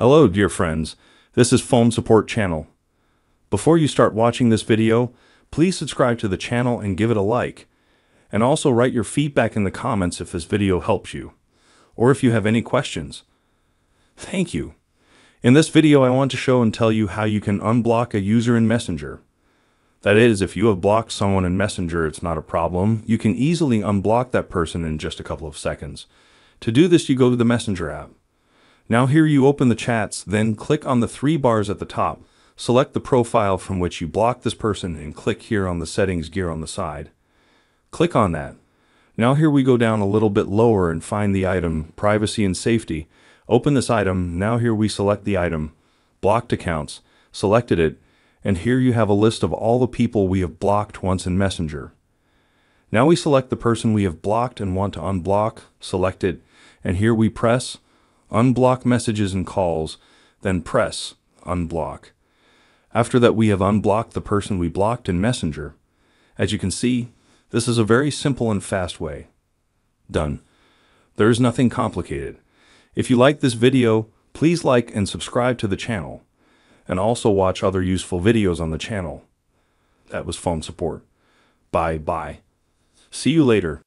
Hello, dear friends. This is Foam Support Channel. Before you start watching this video, please subscribe to the channel and give it a like. And also write your feedback in the comments if this video helps you, or if you have any questions. Thank you. In this video, I want to show and tell you how you can unblock a user in Messenger. That is, if you have blocked someone in Messenger, it's not a problem. You can easily unblock that person in just a couple of seconds. To do this, you go to the Messenger app. Now here you open the chats, then click on the three bars at the top. Select the profile from which you block this person and click here on the settings gear on the side. Click on that. Now here we go down a little bit lower and find the item, privacy and safety. Open this item, now here we select the item, blocked accounts, selected it, and here you have a list of all the people we have blocked once in Messenger. Now we select the person we have blocked and want to unblock, select it, and here we press unblock messages and calls, then press unblock. After that, we have unblocked the person we blocked in Messenger. As you can see, this is a very simple and fast way. Done. There is nothing complicated. If you like this video, please like and subscribe to the channel, and also watch other useful videos on the channel. That was phone support. Bye bye. See you later.